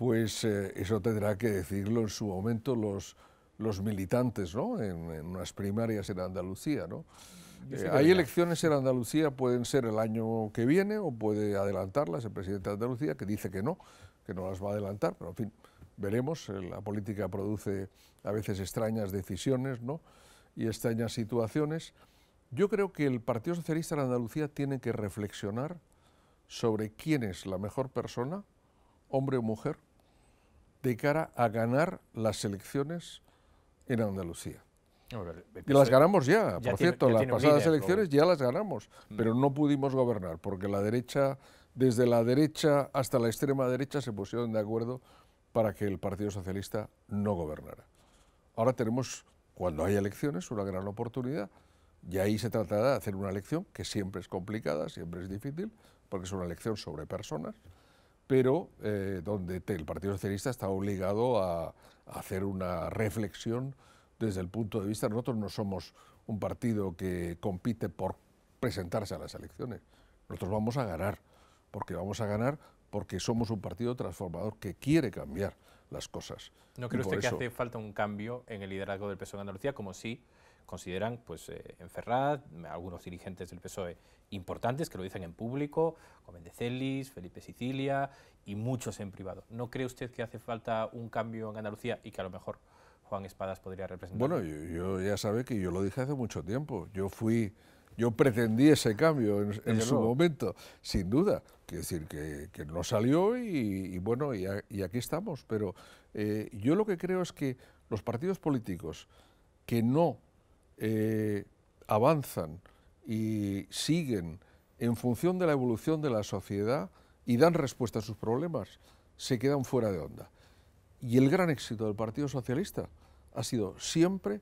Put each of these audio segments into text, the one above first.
pues eh, eso tendrá que decirlo en su momento los, los militantes, ¿no? En, unas primarias en Andalucía, ¿no? Eh, hay elecciones en Andalucía, pueden ser el año que viene o puede adelantarlas el presidente de Andalucía, que dice que no, que no las va a adelantar, pero en fin, veremos. Eh, la política produce a veces extrañas decisiones ¿no? y extrañas situaciones. Yo creo que el Partido Socialista en Andalucía tiene que reflexionar sobre quién es la mejor persona, hombre o mujer, de cara a ganar las elecciones en Andalucía. Y las ganamos ya, por cierto, las pasadas elecciones ya las ganamos, mm. pero no pudimos gobernar porque la derecha, desde la derecha hasta la extrema derecha se pusieron de acuerdo para que el Partido Socialista no gobernara. Ahora tenemos, cuando hay elecciones, una gran oportunidad y ahí se tratará de hacer una elección que siempre es complicada, siempre es difícil, porque es una elección sobre personas, pero eh, donde el Partido Socialista está obligado a, hacer una reflexión desde el punto de vista, nosotros no somos un partido que compite por presentarse a las elecciones, nosotros vamos a ganar, porque vamos a ganar porque somos un partido transformador que quiere cambiar las cosas. ¿No cree usted que hace falta un cambio en el liderazgo del PSOE en Andalucía, como si consideran pues, eh, en Ferraz, algunos dirigentes del PSOE importantes que lo dicen en público, como Mendecellis, Felipe Sicilia y muchos en privado. ¿No cree usted que hace falta un cambio en Andalucía y que a lo mejor Juan Espadas podría representar? Bueno, yo, ya sabe que yo lo dije hace mucho tiempo. Yo fui yo pretendí ese cambio en, su momento, sin duda. Quiero decir, que, no salió y, bueno, y, aquí estamos. Pero eh, yo lo que creo es que los partidos políticos que no eh, avanzan y siguen en función de la evolución de la sociedad y dan respuesta a sus problemas, se quedan fuera de onda. Y el gran éxito del Partido Socialista ha sido siempre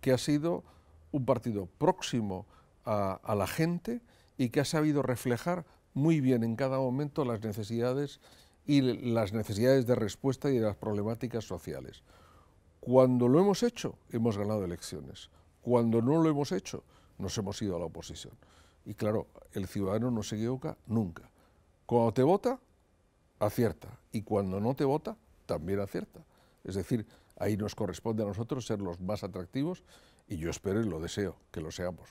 que ha sido un partido próximo a, a la gente y que ha sabido reflejar muy bien en cada momento las necesidades y las necesidades de respuesta y de las problemáticas sociales. Cuando lo hemos hecho, hemos ganado elecciones. Cuando no lo hemos hecho, nos hemos ido a la oposición. Y claro, el ciudadano no se equivoca nunca. Cuando te vota, acierta. Y cuando no te vota, también acierta. Es decir, ahí nos corresponde a nosotros ser los más atractivos y yo espero y lo deseo que lo seamos.